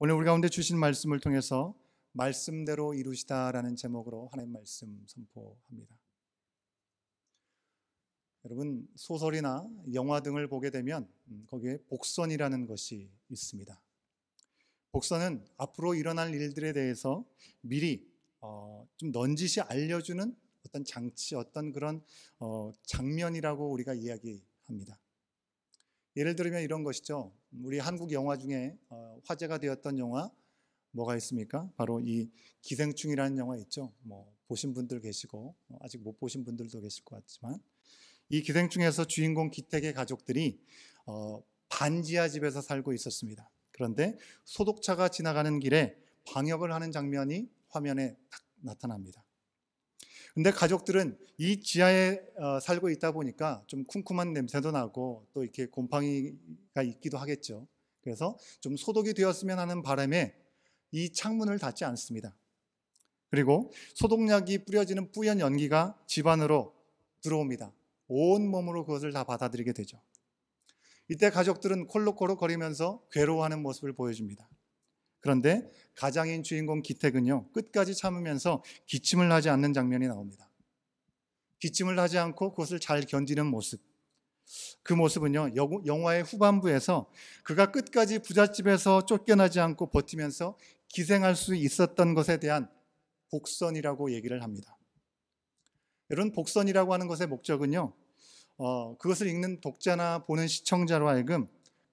오늘 우리 가운데 주신 말씀을 통해서 말씀대로 이루시다라는 제목으로 하나님 말씀 선포합니다. 여러분 소설이나 영화 등을 보게 되면 음, 거기에 복선이라는 것이 있습니다. 복선은 앞으로 일어날 일들에 대해서 미리 어, 좀 넌지시 알려주는 어떤 장치, 어떤 그런 어, 장면이라고 우리가 이야기합니다. 예를 들면 이런 것이죠. 우리 한국 영화 중에 어, 화제가 되었던 영화 뭐가 있습니까? 바로 이 기생충이라는 영화 있죠. 뭐 보신 분들 계시고 어, 아직 못 보신 분들도 계실 것 같지만 이 기생충에서 주인공 기택의 가족들이 어, 반지하 집에서 살고 있었습니다. 그런데 소독차가 지나가는 길에 방역을 하는 장면이 화면에 딱 나타납니다. 근데 가족들은 이 지하에 어, 살고 있다 보니까 좀 쿰쿰한 냄새도 나고 또 이렇게 곰팡이가 있기도 하겠죠. 그래서 좀 소독이 되었으면 하는 바람에 이 창문을 닫지 않습니다. 그리고 소독약이 뿌려지는 뿌연 연기가 집안으로 들어옵니다. 온 몸으로 그것을 다 받아들이게 되죠. 이때 가족들은 콜록콜록 거리면서 괴로워하는 모습을 보여줍니다. 그런데 가장인 주인공 기택은요, 끝까지 참으면서 기침을 하지 않는 장면이 나옵니다. 기침을 하지 않고 그것을 잘 견디는 모습. 그 모습은요, 영화의 후반부에서 그가 끝까지 부잣집에서 쫓겨나지 않고 버티면서 기생할 수 있었던 것에 대한 복선이라고 얘기를 합니다. 이런 복선이라고 하는 것의 목적은요, 어, 그것을 읽는 독자나 보는 시청자로 하여금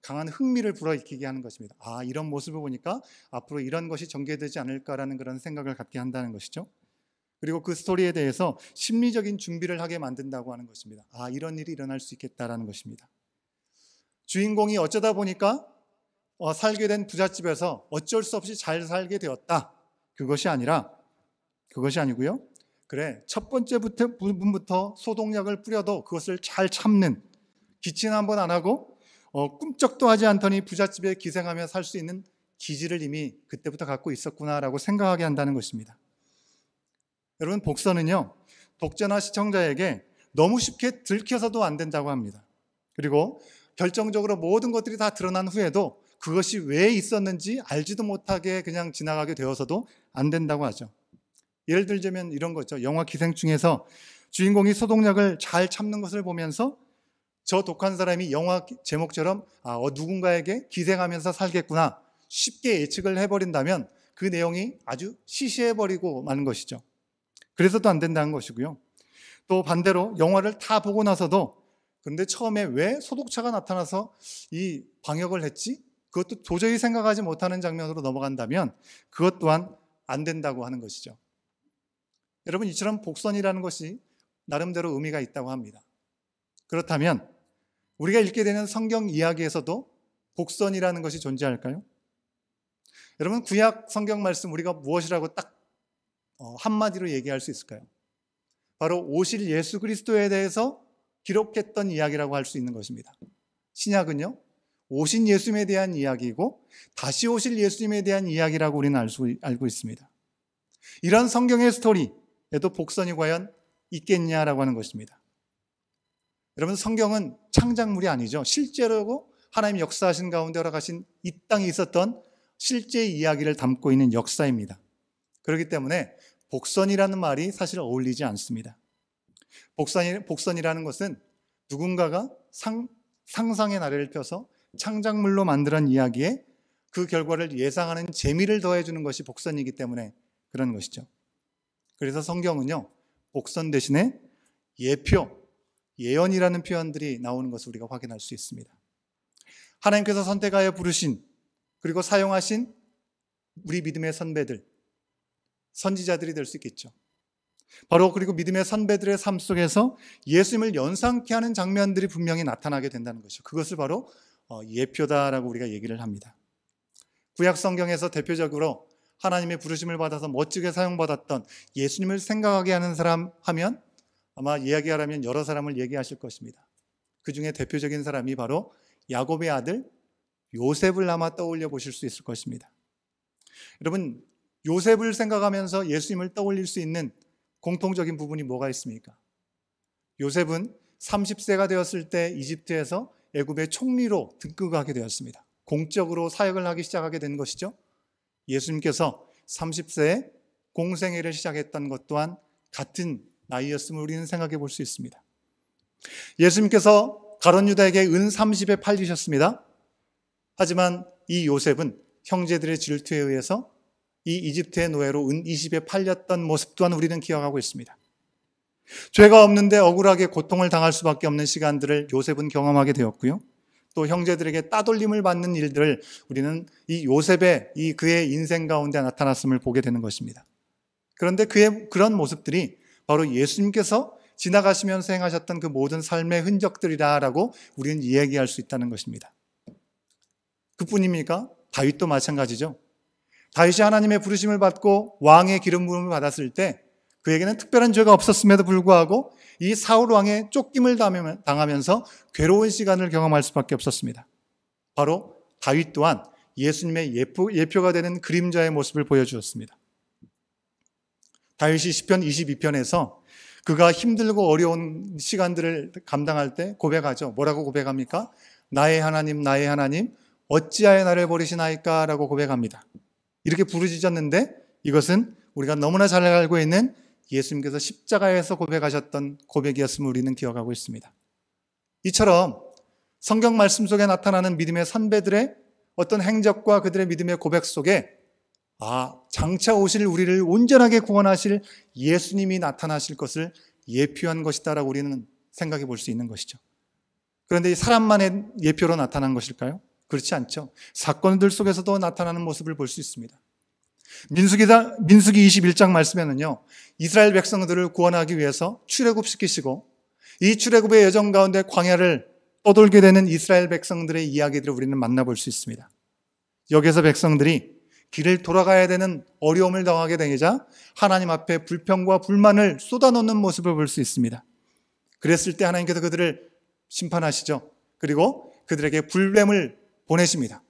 강한 흥미를 불어일으키게 하는 것입니다. 아, 이런 모습을 보니까 앞으로 이런 것이 전개되지 않을까라는 그런 생각을 갖게 한다는 것이죠. 그리고 그 스토리에 대해서 심리적인 준비를 하게 만든다고 하는 것입니다. 아, 이런 일이 일어날 수 있겠다라는 것입니다. 주인공이 어쩌다 보니까 어, 살게 된 부잣집에서 어쩔 수 없이 잘 살게 되었다. 그것이 아니라, 그것이 아니고요. 그래, 첫 번째 부분부터 소독약을 뿌려도 그것을 잘 참는, 기침 한번 안 하고 어, 꿈쩍도 하지 않더니 부잣집에 기생하며 살 수 있는 기질을 이미 그때부터 갖고 있었구나라고 생각하게 한다는 것입니다. 여러분, 복선은요, 독자나 시청자에게 너무 쉽게 들켜서도 안 된다고 합니다. 그리고 결정적으로 모든 것들이 다 드러난 후에도 그것이 왜 있었는지 알지도 못하게 그냥 지나가게 되어서도 안 된다고 하죠. 예를 들자면 이런 거죠. 영화 기생충에서 주인공이 소독약을 잘 참는 것을 보면서 저 독한 사람이 영화 제목처럼 아, 어, 누군가에게 기생하면서 살겠구나 쉽게 예측을 해버린다면 그 내용이 아주 시시해버리고 마는 것이죠. 그래서도 안 된다는 것이고요. 또 반대로 영화를 다 보고 나서도 근데 처음에 왜 소독차가 나타나서 이 방역을 했지? 그것도 도저히 생각하지 못하는 장면으로 넘어간다면 그것 또한 안 된다고 하는 것이죠. 여러분, 이처럼 복선이라는 것이 나름대로 의미가 있다고 합니다. 그렇다면 우리가 읽게 되는 성경 이야기에서도 복선이라는 것이 존재할까요? 여러분, 구약 성경 말씀 우리가 무엇이라고 딱 어, 한마디로 얘기할 수 있을까요? 바로 오실 예수 그리스도에 대해서 기록했던 이야기라고 할 수 있는 것입니다. 신약은요, 오신 예수님에 대한 이야기이고, 다시 오실 예수님에 대한 이야기라고 우리는 알 수, 알고 있습니다. 이런 성경의 스토리에도 복선이 과연 있겠냐라고 하는 것입니다. 여러분 성경은 창작물이 아니죠. 실제로 하나님 역사하신 가운데 허락하신 이 땅에 있었던 실제 이야기를 담고 있는 역사입니다. 그렇기 때문에 복선이라는 말이 사실 어울리지 않습니다. 복선이, 복선이라는 것은 누군가가 상, 상상의 나래를 펴서 창작물로 만드는 이야기에 그 결과를 예상하는 재미를 더해주는 것이 복선이기 때문에 그런 것이죠. 그래서 성경은요, 복선 대신에 예표, 예언이라는 표현들이 나오는 것을 우리가 확인할 수 있습니다. 하나님께서 선택하여 부르신 그리고 사용하신 우리 믿음의 선배들, 선지자들이 될 수 있겠죠. 바로 그리고 믿음의 선배들의 삶 속에서 예수님을 연상케 하는 장면들이 분명히 나타나게 된다는 것이죠. 그것을 바로 어, 예표다라고 우리가 얘기를 합니다. 구약 성경에서 대표적으로 하나님의 부르심을 받아서 멋지게 사용받았던 예수님을 생각하게 하는 사람 하면 아마 이야기하라면 여러 사람을 얘기하실 것입니다. 그 중에 대표적인 사람이 바로 야곱의 아들 요셉을 아마 떠올려 보실 수 있을 것입니다. 여러분, 요셉을 생각하면서 예수님을 떠올릴 수 있는 공통적인 부분이 뭐가 있습니까? 요셉은 30세가 되었을 때 이집트에서 애굽의 총리로 등극하게 되었습니다. 공적으로 사역을 하기 시작하게 된 것이죠. 예수님께서 30세에 공생애를 시작했던 것 또한 같은 나이였음을 우리는 생각해 볼 수 있습니다. 예수님께서 가론 유다에게 은 30에 팔리셨습니다. 하지만 이 요셉은 형제들의 질투에 의해서 이 이집트의 노예로 은 20에 팔렸던 모습 또한 우리는 기억하고 있습니다. 죄가 없는데 억울하게 고통을 당할 수밖에 없는 시간들을 요셉은 경험하게 되었고요. 또 형제들에게 따돌림을 받는 일들을 우리는 이 요셉의 이 그의 인생 가운데 나타났음을 보게 되는 것입니다. 그런데 그의 그런 모습들이 바로 예수님께서 지나가시면서 행하셨던 그 모든 삶의 흔적들이다라고 우리는 이야기할 수 있다는 것입니다. 그뿐입니까? 다윗도 마찬가지죠. 다윗이 하나님의 부르심을 받고 왕의 기름 부음을 받았을 때 그에게는 특별한 죄가 없었음에도 불구하고 이 사울 왕의 쫓김을 당하면서 괴로운 시간을 경험할 수밖에 없었습니다. 바로 다윗 또한 예수님의 예표가 되는 그림자의 모습을 보여주었습니다. 다윗이 시편 22편에서 그가 힘들고 어려운 시간들을 감당할 때 고백하죠. 뭐라고 고백합니까? 나의 하나님, 나의 하나님, 어찌하여 나를 버리시나이까라고 고백합니다. 이렇게 부르짖었는데 이것은 우리가 너무나 잘 알고 있는 예수님께서 십자가에서 고백하셨던 고백이었음을 우리는 기억하고 있습니다. 이처럼 성경 말씀 속에 나타나는 믿음의 선배들의 어떤 행적과 그들의 믿음의 고백 속에 아, 장차 오실 우리를 온전하게 구원하실 예수님이 나타나실 것을 예표한 것이다라고 우리는 생각해 볼 수 있는 것이죠. 그런데 이 사람만의 예표로 나타난 것일까요? 그렇지 않죠. 사건들 속에서도 나타나는 모습을 볼 수 있습니다. 민수기다, 민수기 21장 말씀에는요, 이스라엘 백성들을 구원하기 위해서 출애굽시키시고 이 출애굽의 여정 가운데 광야를 떠돌게 되는 이스라엘 백성들의 이야기들을 우리는 만나볼 수 있습니다. 여기에서 백성들이 길을 돌아가야 되는 어려움을 당하게 되자 하나님 앞에 불평과 불만을 쏟아놓는 모습을 볼 수 있습니다. 그랬을 때 하나님께서 그들을 심판하시죠. 그리고 그들에게 불뱀을 보내십니다.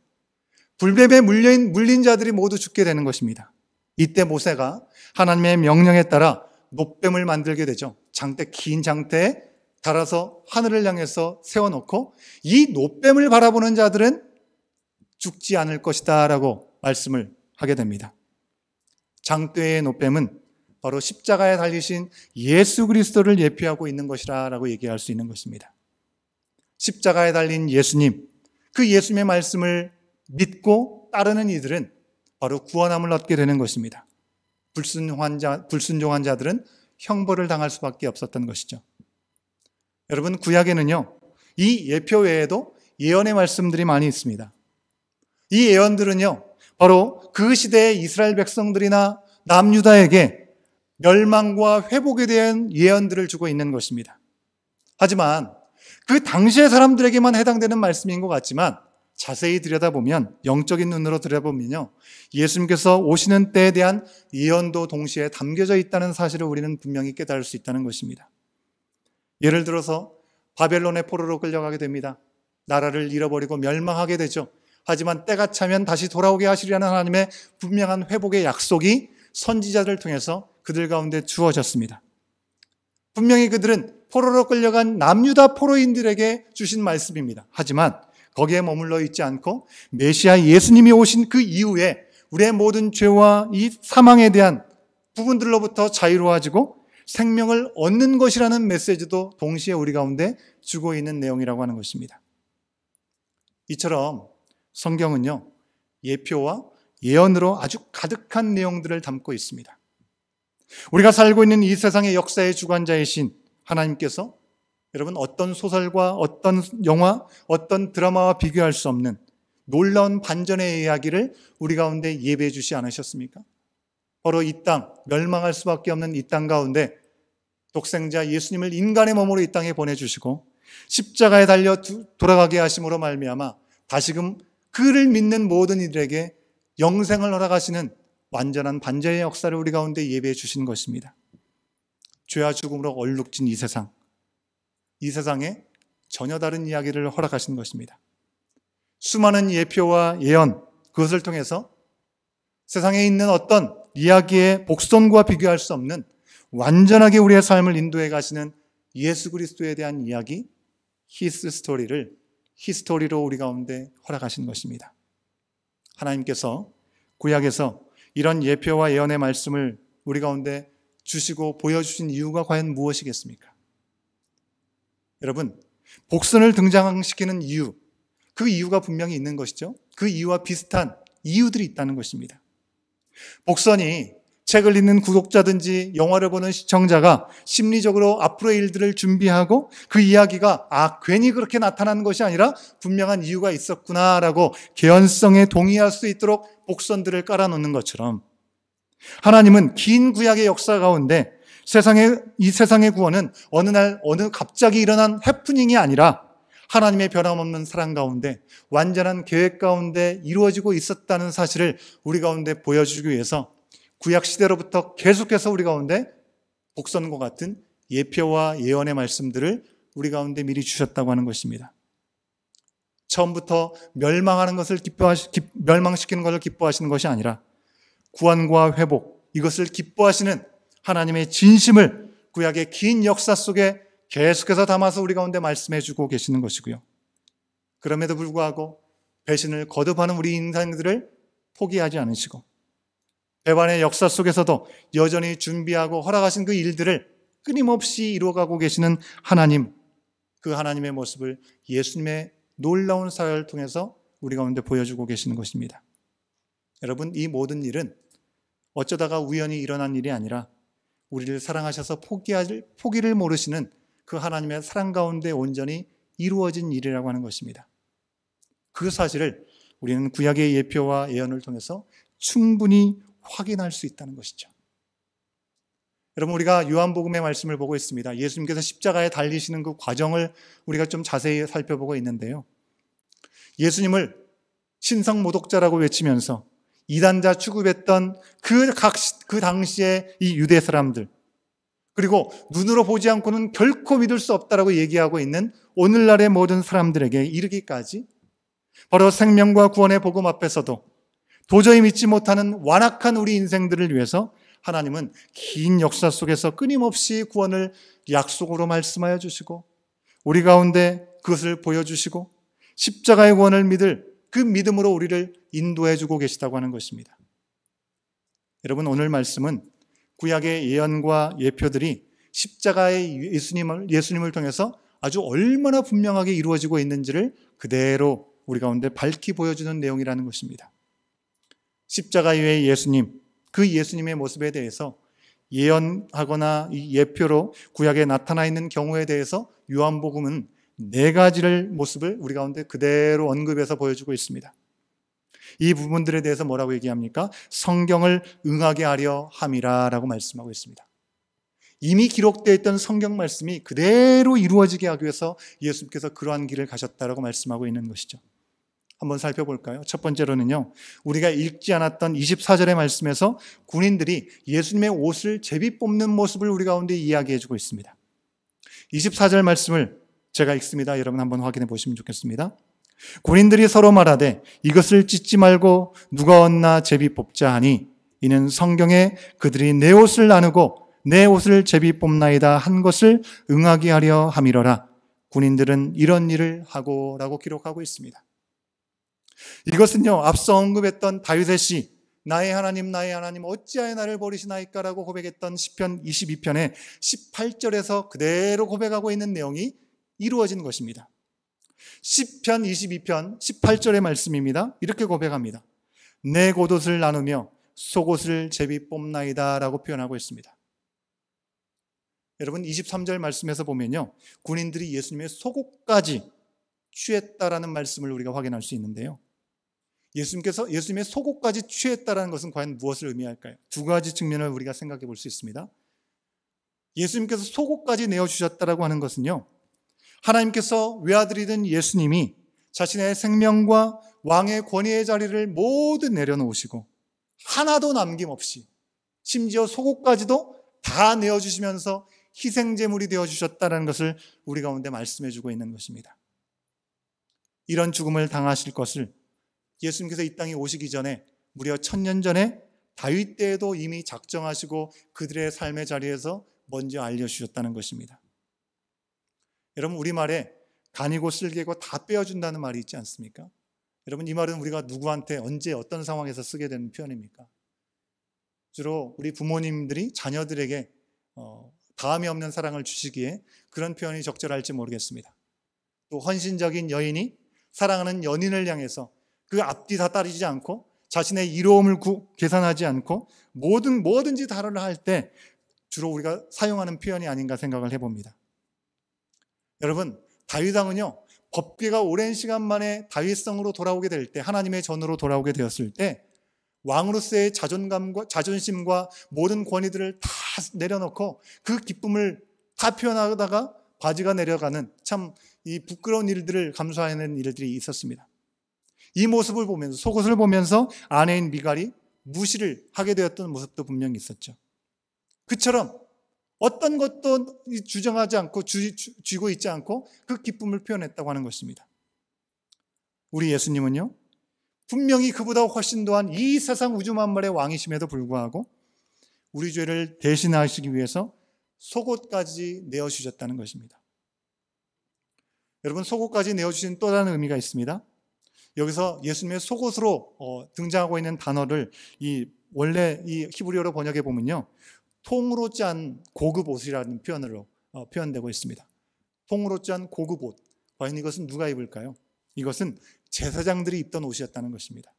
불뱀에 물린, 물린 자들이 모두 죽게 되는 것입니다. 이때 모세가 하나님의 명령에 따라 노뱀을 만들게 되죠. 장대, 긴 장대에 달아서 하늘을 향해서 세워놓고 이노뱀을 바라보는 자들은 죽지 않을 것이다 라고 말씀을 하게 됩니다. 장대의 노뱀은 바로 십자가에 달리신 예수 그리스도를 예표하고 있는 것이라라고 얘기할 수 있는 것입니다. 십자가에 달린 예수님, 그 예수님의 말씀을 믿고 따르는 이들은 바로 구원함을 얻게 되는 것입니다. 불순종 자, 불순종한 자들은 형벌을 당할 수밖에 없었던 것이죠. 여러분, 구약에는요, 이 예표 외에도 예언의 말씀들이 많이 있습니다. 이 예언들은요, 바로 그 시대의 이스라엘 백성들이나 남유다에게 멸망과 회복에 대한 예언들을 주고 있는 것입니다. 하지만 그 당시의 사람들에게만 해당되는 말씀인 것 같지만 자세히 들여다보면 영적인 눈으로 들여다보면요. 예수님께서 오시는 때에 대한 예언도 동시에 담겨져 있다는 사실을 우리는 분명히 깨달을 수 있다는 것입니다. 예를 들어서 바벨론의 포로로 끌려가게 됩니다. 나라를 잃어버리고 멸망하게 되죠. 하지만 때가 차면 다시 돌아오게 하시리라는 하나님의 분명한 회복의 약속이 선지자들을 통해서 그들 가운데 주어졌습니다. 분명히 그들은 포로로 끌려간 남유다 포로인들에게 주신 말씀입니다. 하지만 거기에 머물러 있지 않고 메시아 예수님이 오신 그 이후에 우리의 모든 죄와 이 사망에 대한 부분들로부터 자유로워지고 생명을 얻는 것이라는 메시지도 동시에 우리 가운데 주고 있는 내용이라고 하는 것입니다. 이처럼 성경은요, 예표와 예언으로 아주 가득한 내용들을 담고 있습니다. 우리가 살고 있는 이 세상의 역사의 주관자이신 하나님께서 여러분 어떤 소설과 어떤 영화, 어떤 드라마와 비교할 수 없는 놀라운 반전의 이야기를 우리 가운데 예배해 주시 않으셨습니까? 바로 이 땅, 멸망할 수밖에 없는 이 땅 가운데 독생자 예수님을 인간의 몸으로 이 땅에 보내주시고 십자가에 달려 돌아가게 하심으로 말미암아 다시금 그를 믿는 모든 이들에게 영생을 허락하시는 완전한 반전의 역사를 우리 가운데 예배해 주신 것입니다. 죄와 죽음으로 얼룩진 이 세상, 이 세상에 전혀 다른 이야기를 허락하신 것입니다. 수많은 예표와 예언, 그것을 통해서 세상에 있는 어떤 이야기의 복선과 비교할 수 없는 완전하게 우리의 삶을 인도해 가시는 예수 그리스도에 대한 이야기, 히스 스토리를 히스토리로 우리 가운데 허락하신 것입니다. 하나님께서 구약에서 이런 예표와 예언의 말씀을 우리 가운데 주시고 보여주신 이유가 과연 무엇이겠습니까? 여러분, 복선을 등장시키는 이유, 그 이유가 분명히 있는 것이죠. 그 이유와 비슷한 이유들이 있다는 것입니다. 복선이 책을 읽는 구독자든지 영화를 보는 시청자가 심리적으로 앞으로의 일들을 준비하고 그 이야기가 아 괜히 그렇게 나타난 것이 아니라 분명한 이유가 있었구나라고 개연성에 동의할 수 있도록 복선들을 깔아놓는 것처럼 하나님은 긴 구약의 역사 가운데 세상의 이 세상의 구원은 어느 날 어느 갑자기 일어난 해프닝이 아니라 하나님의 변함없는 사랑 가운데 완전한 계획 가운데 이루어지고 있었다는 사실을 우리 가운데 보여주기 위해서 구약 시대로부터 계속해서 우리 가운데 복선과 같은 예표와 예언의 말씀들을 우리 가운데 미리 주셨다고 하는 것입니다. 처음부터 멸망하는 것을 기뻐하시, 기, 멸망시키는 것을 기뻐하시는 것이 아니라 구원과 회복 이것을 기뻐하시는 하나님의 진심을 구약의 긴 역사 속에 계속해서 담아서 우리 가운데 말씀해 주고 계시는 것이고요. 그럼에도 불구하고 배신을 거듭하는 우리 인생들을 포기하지 않으시고 배반의 역사 속에서도 여전히 준비하고 허락하신 그 일들을 끊임없이 이루어가고 계시는 하나님, 그 하나님의 모습을 예수님의 놀라운 사회를 통해서 우리 가운데 보여주고 계시는 것입니다. 여러분, 이 모든 일은 어쩌다가 우연히 일어난 일이 아니라 우리를 사랑하셔서 포기할, 포기를 모르시는 그 하나님의 사랑 가운데 온전히 이루어진 일이라고 하는 것입니다. 그 사실을 우리는 구약의 예표와 예언을 통해서 충분히 확인할 수 있다는 것이죠. 여러분 우리가 요한복음의 말씀을 보고 있습니다. 예수님께서 십자가에 달리시는 그 과정을 우리가 좀 자세히 살펴보고 있는데요. 예수님을 신성 모독자라고 외치면서 이단자 취급했던 그, 각, 그 당시에 이 유대 사람들 그리고 눈으로 보지 않고는 결코 믿을 수 없다라고 얘기하고 있는 오늘날의 모든 사람들에게 이르기까지 바로 생명과 구원의 복음 앞에서도 도저히 믿지 못하는 완악한 우리 인생들을 위해서 하나님은 긴 역사 속에서 끊임없이 구원을 약속으로 말씀하여 주시고 우리 가운데 그것을 보여주시고 십자가의 구원을 믿을 그 믿음으로 우리를 인도해 주고 계시다고 하는 것입니다. 여러분 오늘 말씀은 구약의 예언과 예표들이 십자가의 예수님을 예수님을 통해서 아주 얼마나 분명하게 이루어지고 있는지를 그대로 우리 가운데 밝히 보여주는 내용이라는 것입니다. 십자가 위의 예수님, 그 예수님의 모습에 대해서 예언하거나 예표로 구약에 나타나 있는 경우에 대해서 요한복음은 네 가지를 모습을 우리 가운데 그대로 언급해서 보여주고 있습니다. 이 부분들에 대해서 뭐라고 얘기합니까? 성경을 응하게 하려 함이라라고 말씀하고 있습니다. 이미 기록되어 있던 성경 말씀이 그대로 이루어지게 하기 위해서 예수님께서 그러한 길을 가셨다라고 말씀하고 있는 것이죠. 한번 살펴볼까요? 첫 번째로는요, 우리가 읽지 않았던 24절의 말씀에서 군인들이 예수님의 옷을 제비 뽑는 모습을 우리 가운데 이야기해주고 있습니다. 24절 말씀을 제가 읽습니다. 여러분 한번 확인해 보시면 좋겠습니다. 군인들이 서로 말하되 이것을 찢지 말고 누가 얻나 제비 뽑자 하니 이는 성경에 그들이 내 옷을 나누고 내 옷을 제비 뽑나이다 한 것을 응하게 하려 함이러라. 군인들은 이런 일을 하고라고 기록하고 있습니다. 이것은요, 앞서 언급했던 다윗의 시, 나의 하나님, 나의 하나님, 어찌하여 나를 버리시나이까라고 고백했던 10편 22편의 18절에서 그대로 고백하고 있는 내용이 이루어진 것입니다. 10편 22편 18절의 말씀입니다. 이렇게 고백합니다. 내 겉옷을 나누며 속옷을 제비 뽑나이다 라고 표현하고 있습니다. 여러분 23절 말씀에서 보면요. 군인들이 예수님의 속옷까지 취했다라는 말씀을 우리가 확인할 수 있는데요. 예수님께서 예수님의 속옷까지 취했다라는 것은 과연 무엇을 의미할까요? 두 가지 측면을 우리가 생각해 볼 수 있습니다. 예수님께서 속옷까지 내어 주셨다라고 하는 것은요. 하나님께서 외아들이 든 예수님이 자신의 생명과 왕의 권위의 자리를 모두 내려놓으시고 하나도 남김없이 심지어 속옷까지도 다 내어 주시면서 희생 제물이 되어 주셨다는 것을 우리 가운데 말씀해 주고 있는 것입니다. 이런 죽음을 당하실 것을 예수님께서 이 땅에 오시기 전에 무려 천년 전에 다윗 때에도 이미 작정하시고 그들의 삶의 자리에서 먼저 알려주셨다는 것입니다. 여러분 우리말에 간이고 쓸개고 다 빼어준다는 말이 있지 않습니까? 여러분 이 말은 우리가 누구한테 언제 어떤 상황에서 쓰게 되는 표현입니까? 주로 우리 부모님들이 자녀들에게 어, 다음이 없는 사랑을 주시기에 그런 표현이 적절할지 모르겠습니다. 또 헌신적인 여인이 사랑하는 연인을 향해서 그 앞뒤 다 따르지 않고 자신의 이로움을 구, 계산하지 않고 모든 뭐든지 다루할때 주로 우리가 사용하는 표현이 아닌가 생각을 해봅니다. 여러분 다윗 왕은요 법궤가 오랜 시간 만에 다윗성으로 돌아오게 될 때 하나님의 전으로 돌아오게 되었을 때 왕으로서의 자존감과 자존심과 모든 권위들을 다 내려놓고 그 기쁨을 다 표현하다가 바지가 내려가는 참 이 부끄러운 일들을 감수하는 일들이 있었습니다. 이 모습을 보면서 속옷을 보면서 아내인 미갈이 무시를 하게 되었던 모습도 분명히 있었죠. 그처럼 어떤 것도 주장하지 않고 주, 주, 쥐고 있지 않고 그 기쁨을 표현했다고 하는 것입니다. 우리 예수님은요. 분명히 그보다 훨씬 더한 이 세상 우주 만물의 왕이심에도 불구하고 우리 죄를 대신하시기 위해서 속옷까지 내어 주셨다는 것입니다. 여러분 속옷까지 내어 주신 또 다른 의미가 있습니다. 여기서 예수님의 속옷으로 어, 등장하고 있는 단어를 이 원래 이 히브리어로 번역해 보면요. 통으로 짠 고급 옷이라는 표현으로 어, 표현되고 있습니다. 통으로 짠 고급 옷. 과연 이것은 누가 입을까요? 이것은 제사장들이 입던 옷이었다는 것입니다.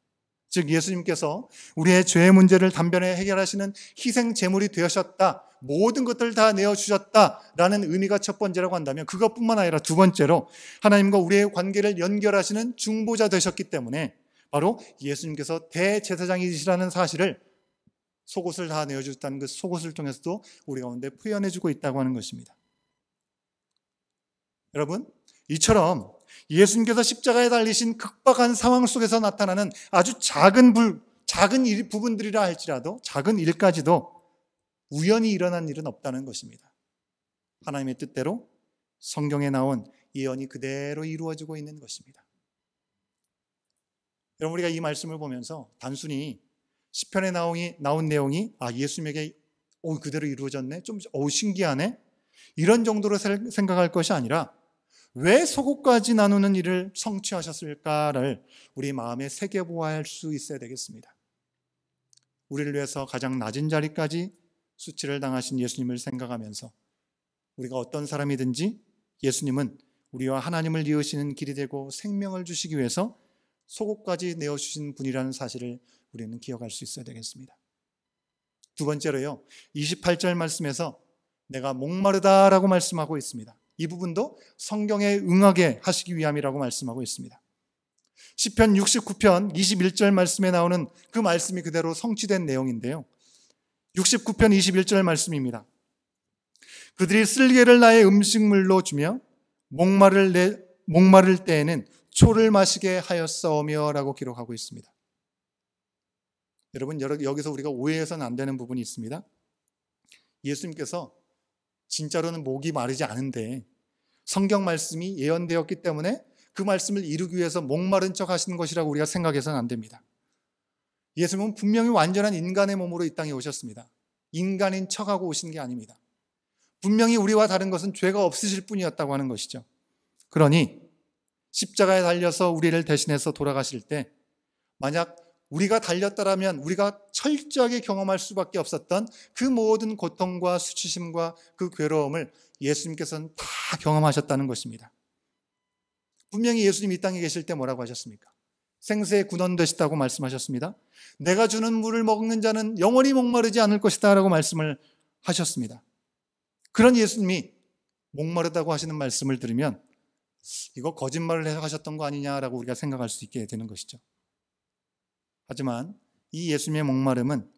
즉 예수님께서 우리의 죄의 문제를 단변에 해결하시는 희생 제물이 되셨다. 모든 것들을 다 내어주셨다라는 의미가 첫 번째라고 한다면 그것뿐만 아니라 두 번째로 하나님과 우리의 관계를 연결하시는 중보자 되셨기 때문에 바로 예수님께서 대제사장이시라는 사실을 속옷을 다 내어주셨다는 그 속옷을 통해서도 우리 가운데 표현해주고 있다고 하는 것입니다. 여러분, 이처럼 예수님께서 십자가에 달리신 극박한 상황 속에서 나타나는 아주 작은 불, 작은 일, 부분들이라 할지라도 작은 일까지도 우연히 일어난 일은 없다는 것입니다. 하나님의 뜻대로 성경에 나온 예언이 그대로 이루어지고 있는 것입니다. 여러분 우리가 이 말씀을 보면서 단순히 시편에 나오니, 나온 내용이 아 예수님에게 오 그대로 이루어졌네 좀오 신기하네 이런 정도로 생각할 것이 아니라 왜 소고까지 나누는 일을 성취하셨을까를 우리 마음에 새겨보아야 할수 있어야 되겠습니다. 우리를 위해서 가장 낮은 자리까지 수치를 당하신 예수님을 생각하면서 우리가 어떤 사람이든지 예수님은 우리와 하나님을 이으시는 길이 되고 생명을 주시기 위해서 소고까지 내어주신 분이라는 사실을 우리는 기억할 수 있어야 되겠습니다. 두 번째로요, 28절 말씀에서 내가 목마르다라고 말씀하고 있습니다. 이 부분도 성경에 응하게 하시기 위함이라고 말씀하고 있습니다. 시편 69편 21절 말씀에 나오는 그 말씀이 그대로 성취된 내용인데요. 69편 21절 말씀입니다. 그들이 쓸개를 나의 음식물로 주며 목마를 내, 목마를 때에는 초를 마시게 하였사오며라고 기록하고 있습니다. 여러분 여기서 우리가 오해해서는 안 되는 부분이 있습니다. 예수님께서 진짜로는 목이 마르지 않은데 성경 말씀이 예언되었기 때문에 그 말씀을 이루기 위해서 목마른 척 하시는 것이라고 우리가 생각해서는 안 됩니다. 예수님은 분명히 완전한 인간의 몸으로 이 땅에 오셨습니다. 인간인 척하고 오신 게 아닙니다. 분명히 우리와 다른 것은 죄가 없으실 뿐이었다고 하는 것이죠. 그러니 십자가에 달려서 우리를 대신해서 돌아가실 때 만약 우리가 달렸다라면 우리가 철저하게 경험할 수밖에 없었던 그 모든 고통과 수치심과 그 괴로움을 예수님께서는 다 경험하셨다는 것입니다. 분명히 예수님 이 땅에 계실 때 뭐라고 하셨습니까? 생수의 군원 되시다고 말씀하셨습니다. 내가 주는 물을 먹는 자는 영원히 목마르지 않을 것이다 라고 말씀을 하셨습니다. 그런 예수님이 목마르다고 하시는 말씀을 들으면 이거 거짓말을 해서 하셨던 거 아니냐라고 우리가 생각할 수 있게 되는 것이죠. 하지만 이 예수님의 목마름은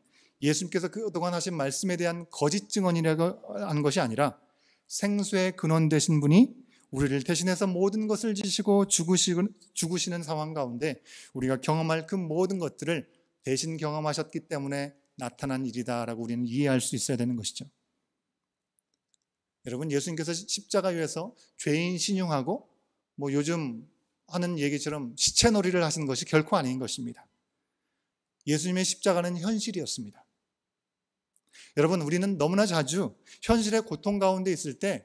예수님께서 그동안 하신 말씀에 대한 거짓 증언이라고 한 것이 아니라 생수의 근원 되신 분이 우리를 대신해서 모든 것을 지시고 죽으시는, 죽으시는 상황 가운데 우리가 경험할 그 모든 것들을 대신 경험하셨기 때문에 나타난 일이다라고 우리는 이해할 수 있어야 되는 것이죠. 여러분, 예수님께서 십자가 위에서 죄인 신용하고 뭐 요즘 하는 얘기처럼 시체놀이를 하신 것이 결코 아닌 것입니다. 예수님의 십자가는 현실이었습니다. 여러분, 우리는 너무나 자주 현실의 고통 가운데 있을 때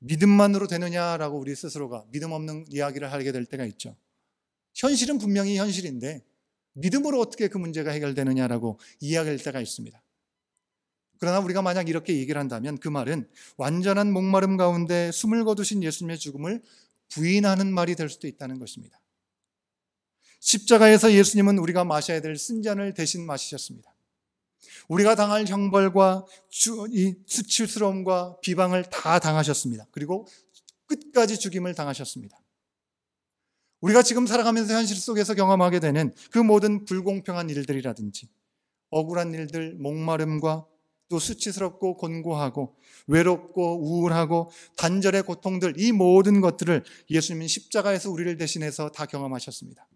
믿음만으로 되느냐라고 우리 스스로가 믿음 없는 이야기를 하게 될 때가 있죠. 현실은 분명히 현실인데 믿음으로 어떻게 그 문제가 해결되느냐라고 이야기할 때가 있습니다. 그러나 우리가 만약 이렇게 얘기를 한다면 그 말은 완전한 목마름 가운데 숨을 거두신 예수님의 죽음을 부인하는 말이 될 수도 있다는 것입니다. 십자가에서 예수님은 우리가 마셔야 될 쓴잔을 대신 마시셨습니다. 우리가 당할 형벌과 이 수치스러움과 비방을 다 당하셨습니다. 그리고 끝까지 죽임을 당하셨습니다. 우리가 지금 살아가면서 현실 속에서 경험하게 되는 그 모든 불공평한 일들이라든지 억울한 일들, 목마름과 또 수치스럽고 곤고하고 외롭고 우울하고 단절의 고통들 이 모든 것들을 예수님은 십자가에서 우리를 대신해서 다 경험하셨습니다.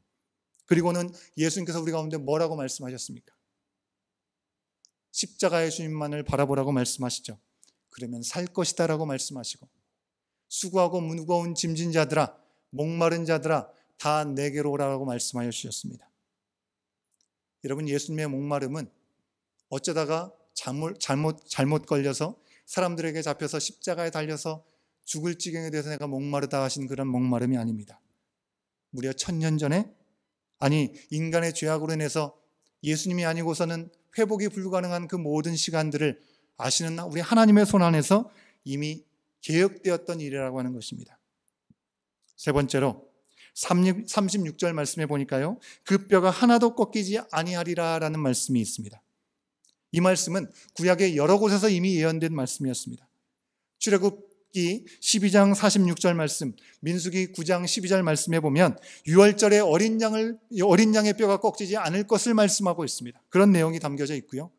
그리고는 예수님께서 우리 가운데 뭐라고 말씀하셨습니까? 십자가의 주님만을 바라보라고 말씀하시죠. 그러면 살 것이다 라고 말씀하시고, 수고하고 무거운 짐진 자들아, 목마른 자들아, 다 내게로 오라고 말씀하여 주셨습니다. 여러분, 예수님의 목마름은 어쩌다가 잘못, 잘못, 잘못 걸려서 사람들에게 잡혀서 십자가에 달려서 죽을 지경에 대해서 내가 목마르다 하신 그런 목마름이 아닙니다. 무려 천 년 전에, 아니, 인간의 죄악으로 인해서 예수님이 아니고서는 회복이 불가능한 그 모든 시간들을 아시는 우리 하나님의 손 안에서 이미 개혁되었던 일이라고 하는 것입니다. 세 번째로 36절 말씀해 보니까요. 그 뼈가 하나도 꺾이지 아니하리라라는 말씀이 있습니다. 이 말씀은 구약의 여러 곳에서 이미 예언된 말씀이었습니다. 출애굽 민숙기 12장 46절 말씀, 민숙이 9장 12절 말씀에 보면 6월절에 어린 양을 어린 양의 뼈가 꺾이지 않을 것을 말씀하고 있습니다. 그런 내용이 담겨져 있고요.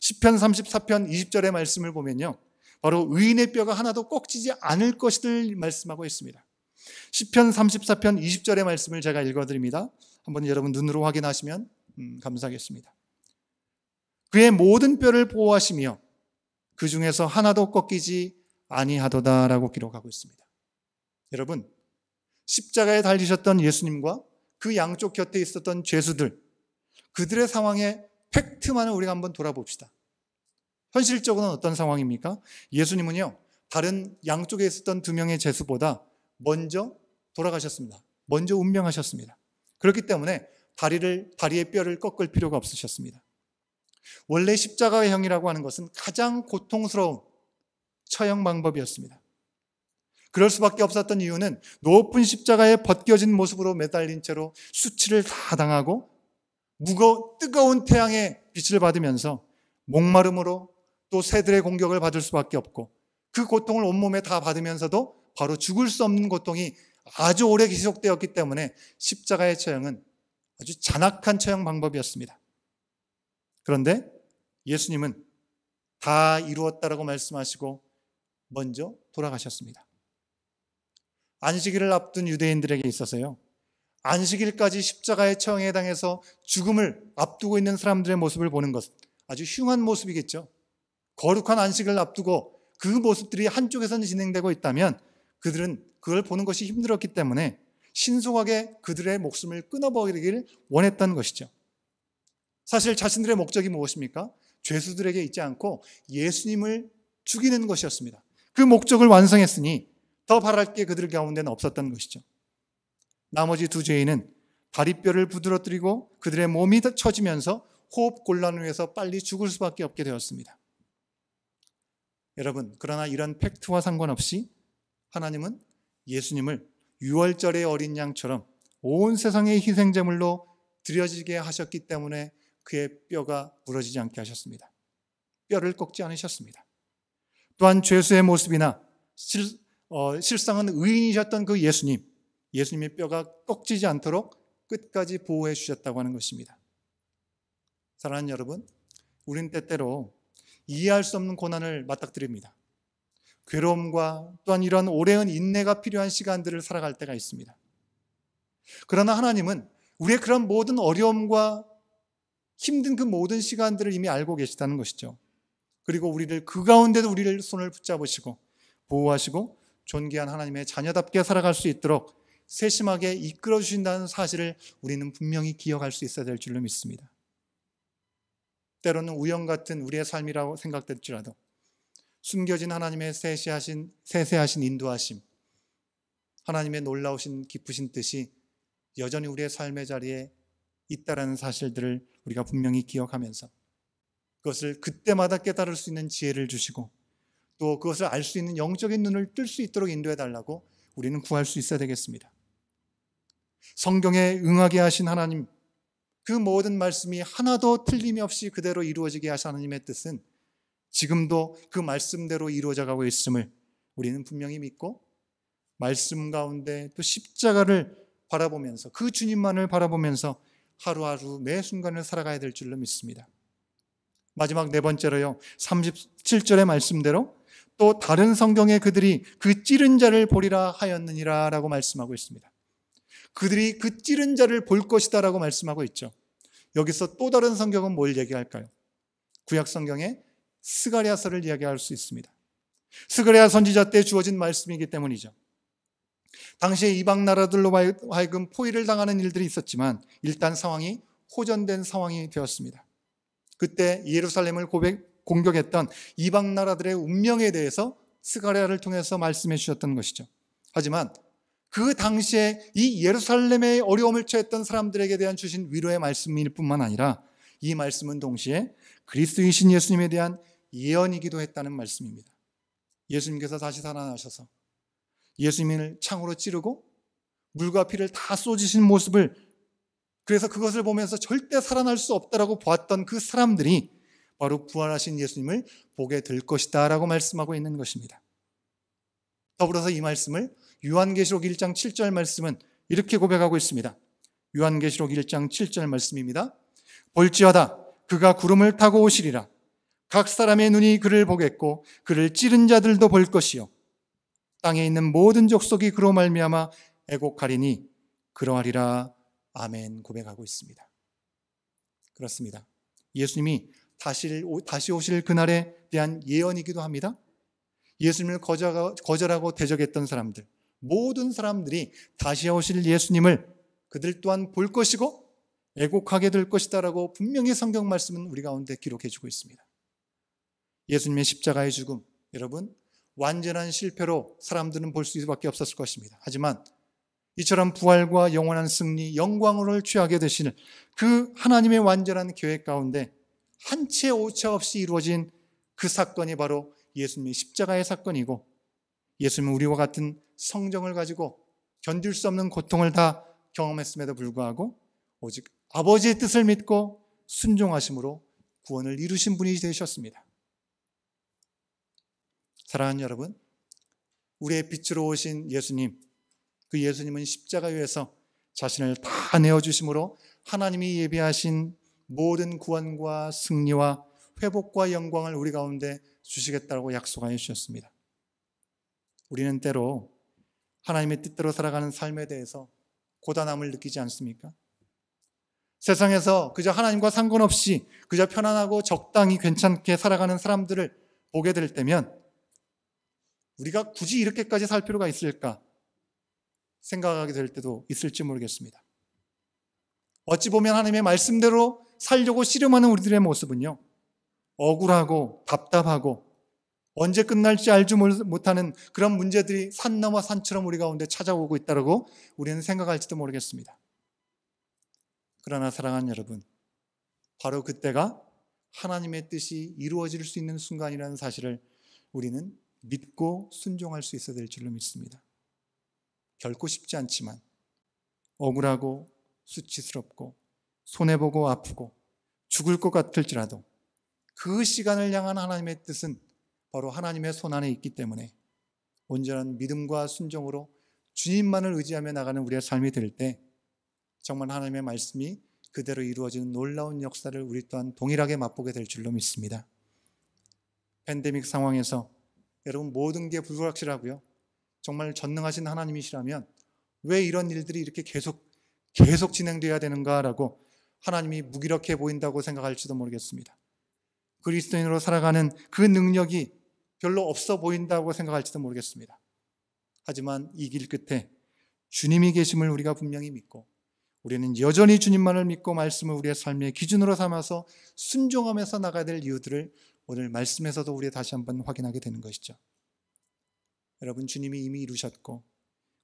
10편 34편 20절의 말씀을 보면요. 바로 의인의 뼈가 하나도 꺾이지 않을 것을 말씀하고 있습니다. 10편 34편 20절의 말씀을 제가 읽어드립니다. 한번 여러분 눈으로 확인하시면 음, 감사하겠습니다. 그의 모든 뼈를 보호하시며 그 중에서 하나도 꺾이지 아니하도다라고 기록하고 있습니다. 여러분, 십자가에 달리셨던 예수님과 그 양쪽 곁에 있었던 죄수들, 그들의 상황에 팩트만을 우리가 한번 돌아봅시다. 현실적으로는 어떤 상황입니까? 예수님은요, 다른 양쪽에 있었던 두 명의 죄수보다 먼저 돌아가셨습니다. 먼저 운명하셨습니다. 그렇기 때문에 다리를, 다리의 뼈를 꺾을 필요가 없으셨습니다. 원래 십자가의 형이라고 하는 것은 가장 고통스러운 처형 방법이었습니다. 그럴 수밖에 없었던 이유는 높은 십자가에 벗겨진 모습으로 매달린 채로 수치를 다 당하고 무거 뜨거운 태양의 빛을 받으면서 목마름으로 또 새들의 공격을 받을 수밖에 없고 그 고통을 온몸에 다 받으면서도 바로 죽을 수 없는 고통이 아주 오래 계속되었기 때문에 십자가의 처형은 아주 잔악한 처형 방법이었습니다. 그런데 예수님은 다 이루었다라고 말씀하시고 먼저 돌아가셨습니다. 안식일을 앞둔 유대인들에게 있어서요. 안식일까지 십자가의 처형에 당해서 죽음을 앞두고 있는 사람들의 모습을 보는 것 아주 흉한 모습이겠죠. 거룩한 안식을 앞두고 그 모습들이 한쪽에서는 진행되고 있다면 그들은 그걸 보는 것이 힘들었기 때문에 신속하게 그들의 목숨을 끊어버리기 원했던 것이죠. 사실 자신들의 목적이 무엇입니까? 죄수들에게 있지 않고 예수님을 죽이는 것이었습니다. 그 목적을 완성했으니 더 바랄 게 그들 가운데는 없었던 것이죠. 나머지 두 죄인은 다리뼈를 부드러뜨리고 그들의 몸이 처지면서 호흡 곤란을 위해서 빨리 죽을 수밖에 없게 되었습니다. 여러분, 그러나 이런 팩트와 상관없이 하나님은 예수님을 6월절의 어린 양처럼 온 세상의 희생제물로 드려지게 하셨기 때문에 그의 뼈가 부러지지 않게 하셨습니다. 뼈를 꺾지 않으셨습니다. 또한 죄수의 모습이나 실, 어, 실상은 의인이셨던 그 예수님, 예수님의 뼈가 꺾지지 않도록 끝까지 보호해 주셨다고 하는 것입니다. 사랑하는 여러분, 우린 때때로 이해할 수 없는 고난을 맞닥뜨립니다. 괴로움과 또한 이런 오랜 인내가 필요한 시간들을 살아갈 때가 있습니다. 그러나 하나님은 우리의 그런 모든 어려움과 힘든 그 모든 시간들을 이미 알고 계시다는 것이죠. 그리고 우리를 그 가운데도 우리를 손을 붙잡으시고 보호하시고 존귀한 하나님의 자녀답게 살아갈 수 있도록 세심하게 이끌어 주신다는 사실을 우리는 분명히 기억할 수 있어야 될 줄로 믿습니다. 때로는 우연 같은 우리의 삶이라고 생각될지라도 숨겨진 하나님의 세세하신 세세하신 인도하심, 하나님의 놀라우신 기쁘신 뜻이 여전히 우리의 삶의 자리에 있다라는 사실들을 우리가 분명히 기억하면서 그것을 그때마다 깨달을 수 있는 지혜를 주시고 또 그것을 알 수 있는 영적인 눈을 뜰 수 있도록 인도해 달라고 우리는 구할 수 있어야 되겠습니다. 성경에 응하게 하신 하나님, 그 모든 말씀이 하나도 틀림이 없이 그대로 이루어지게 하신 하나님의 뜻은 지금도 그 말씀대로 이루어져 가고 있음을 우리는 분명히 믿고 말씀 가운데 또 십자가를 바라보면서 그 주님만을 바라보면서 하루하루 매 순간을 살아가야 될 줄로 믿습니다. 마지막 네 번째로요. 37절의 말씀대로 또 다른 성경에 그들이 그 찌른 자를 보리라 하였느니라 라고 말씀하고 있습니다. 그들이 그 찌른 자를 볼 것이다 라고 말씀하고 있죠. 여기서 또 다른 성경은 뭘 얘기할까요? 구약 성경의 스가리아서를 이야기할 수 있습니다. 스가리아 선지자 때 주어진 말씀이기 때문이죠. 당시에 이방 나라들로 하여금 포위를 당하는 일들이 있었지만 일단 상황이 호전된 상황이 되었습니다. 그때 예루살렘을 고백, 공격했던 이방 나라들의 운명에 대해서 스가랴를 통해서 말씀해 주셨던 것이죠. 하지만 그 당시에 이 예루살렘의 어려움을 처했던 사람들에게 대한 주신 위로의 말씀일 뿐만 아니라 이 말씀은 동시에 그리스도이신 예수님에 대한 예언이기도 했다는 말씀입니다. 예수님께서 다시 살아나셔서 예수님을 창으로 찌르고 물과 피를 다 쏟으신 모습을 그래서 그것을 보면서 절대 살아날 수 없다라고 보았던 그 사람들이 바로 부활하신 예수님을 보게 될 것이다 라고 말씀하고 있는 것입니다. 더불어서 이 말씀을 요한계시록 1장 7절 말씀은 이렇게 고백하고 있습니다. 요한계시록 1장 7절 말씀입니다. 볼지어다 그가 구름을 타고 오시리라 각 사람의 눈이 그를 보겠고 그를 찌른 자들도 볼 것이요 땅에 있는 모든 족속이 그로 말미암아 애곡하리니 그러하리라 아멘 고백하고 있습니다. 그렇습니다. 예수님이 다시, 오실 그날에 대한 예언이기도 합니다. 예수님을 거절하고 대적했던 사람들, 모든 사람들이 다시 오실 예수님을 그들 또한 볼 것이고 애곡하게 될 것이다라고 분명히 성경 말씀은 우리 가운데 기록해 주고 있습니다. 예수님의 십자가의 죽음, 여러분, 완전한 실패로 사람들은 볼 수밖에 없었을 것입니다. 하지만 이처럼 부활과 영원한 승리, 영광으로 취하게 되시는 그 하나님의 완전한 계획 가운데 한 채 오차 없이 이루어진 그 사건이 바로 예수님의 십자가의 사건이고 예수님은 우리와 같은 성정을 가지고 견딜 수 없는 고통을 다 경험했음에도 불구하고 오직 아버지의 뜻을 믿고 순종하심으로 구원을 이루신 분이 되셨습니다. 사랑하는 여러분, 우리의 빛으로 오신 예수님, 그 예수님은 십자가에서 위 자신을 다 내어주심으로 하나님이 예비하신 모든 구원과 승리와 회복과 영광을 우리 가운데 주시겠다고 약속하여 주셨습니다. 우리는 때로 하나님의 뜻대로 살아가는 삶에 대해서 고단함을 느끼지 않습니까? 세상에서 그저 하나님과 상관없이 그저 편안하고 적당히 괜찮게 살아가는 사람들을 보게 될 때면 우리가 굳이 이렇게까지 살 필요가 있을까? 생각하게 될 때도 있을지 모르겠습니다. 어찌 보면 하나님의 말씀대로 살려고 씨름하는 우리들의 모습은요, 억울하고 답답하고 언제 끝날지 알지 못하는 그런 문제들이 산나와 산처럼 우리 가운데 찾아오고 있다고 우리는 생각할지도 모르겠습니다. 그러나 사랑하는 여러분, 바로 그때가 하나님의 뜻이 이루어질 수 있는 순간이라는 사실을 우리는 믿고 순종할 수 있어야 될 줄로 믿습니다. 결코 쉽지 않지만 억울하고 수치스럽고 손해보고 아프고 죽을 것 같을지라도 그 시간을 향한 하나님의 뜻은 바로 하나님의 손 안에 있기 때문에 온전한 믿음과 순종으로 주님만을 의지하며 나가는 우리의 삶이 될 때 정말 하나님의 말씀이 그대로 이루어지는 놀라운 역사를 우리 또한 동일하게 맛보게 될 줄로 믿습니다. 팬데믹 상황에서 여러분 모든 게 불확실하고요. 정말 전능하신 하나님이시라면 왜 이런 일들이 이렇게 계속 계속 진행되어야 되는가라고 하나님이 무기력해 보인다고 생각할지도 모르겠습니다. 그리스도인으로 살아가는 그 능력이 별로 없어 보인다고 생각할지도 모르겠습니다. 하지만 이 길 끝에 주님이 계심을 우리가 분명히 믿고 우리는 여전히 주님만을 믿고 말씀을 우리의 삶의 기준으로 삼아서 순종하면서 나가야 될 이유들을 오늘 말씀에서도 우리 다시 한번 확인하게 되는 것이죠. 여러분 주님이 이미 이루셨고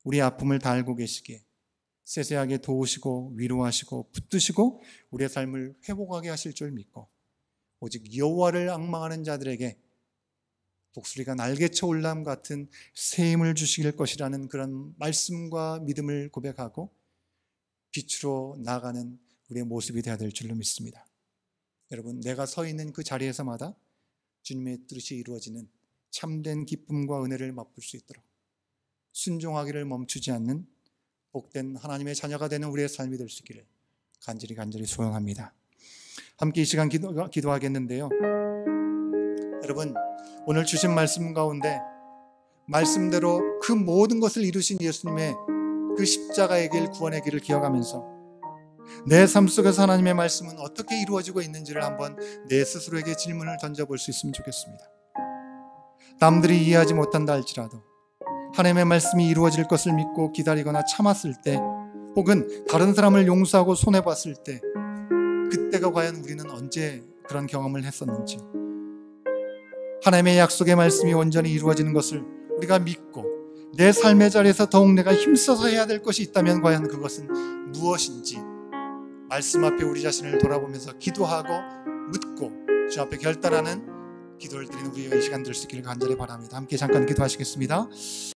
우리 아픔을 다 알고 계시기에 세세하게 도우시고 위로하시고 붙드시고 우리의 삶을 회복하게 하실 줄 믿고 오직 여호와를 악망하는 자들에게 독수리가 날개쳐 올람 같은 세임을 주실 것이라는 그런 말씀과 믿음을 고백하고 빛으로 나가는 우리의 모습이 되어야 될 줄로 믿습니다. 여러분, 내가 서 있는 그 자리에서마다 주님의 뜻이 이루어지는 참된 기쁨과 은혜를 맛볼 수 있도록 순종하기를 멈추지 않는 복된 하나님의 자녀가 되는 우리의 삶이 될 수 있기를 간절히 간절히 소용합니다. 함께 이 시간 기도, 기도하겠는데요. 여러분, 오늘 주신 말씀 가운데 말씀대로 그 모든 것을 이루신 예수님의 그 십자가의 길, 구원의 길을 기억하면서 내 삶 속에서 하나님의 말씀은 어떻게 이루어지고 있는지를 한번 내 스스로에게 질문을 던져볼 수 있으면 좋겠습니다. 남들이 이해하지 못한다 할지라도 하나님의 말씀이 이루어질 것을 믿고 기다리거나 참았을 때 혹은 다른 사람을 용서하고 손해봤을 때 그때가 과연 우리는 언제 그런 경험을 했었는지 하나님의 약속의 말씀이 온전히 이루어지는 것을 우리가 믿고 내 삶의 자리에서 더욱 내가 힘써서 해야 될 것이 있다면 과연 그것은 무엇인지 말씀 앞에 우리 자신을 돌아보면서 기도하고 묻고 주 앞에 결단하는 기도를 드리는 우리의 시간 될 수 있기를 간절히 바랍니다. 함께 잠깐 기도하시겠습니다.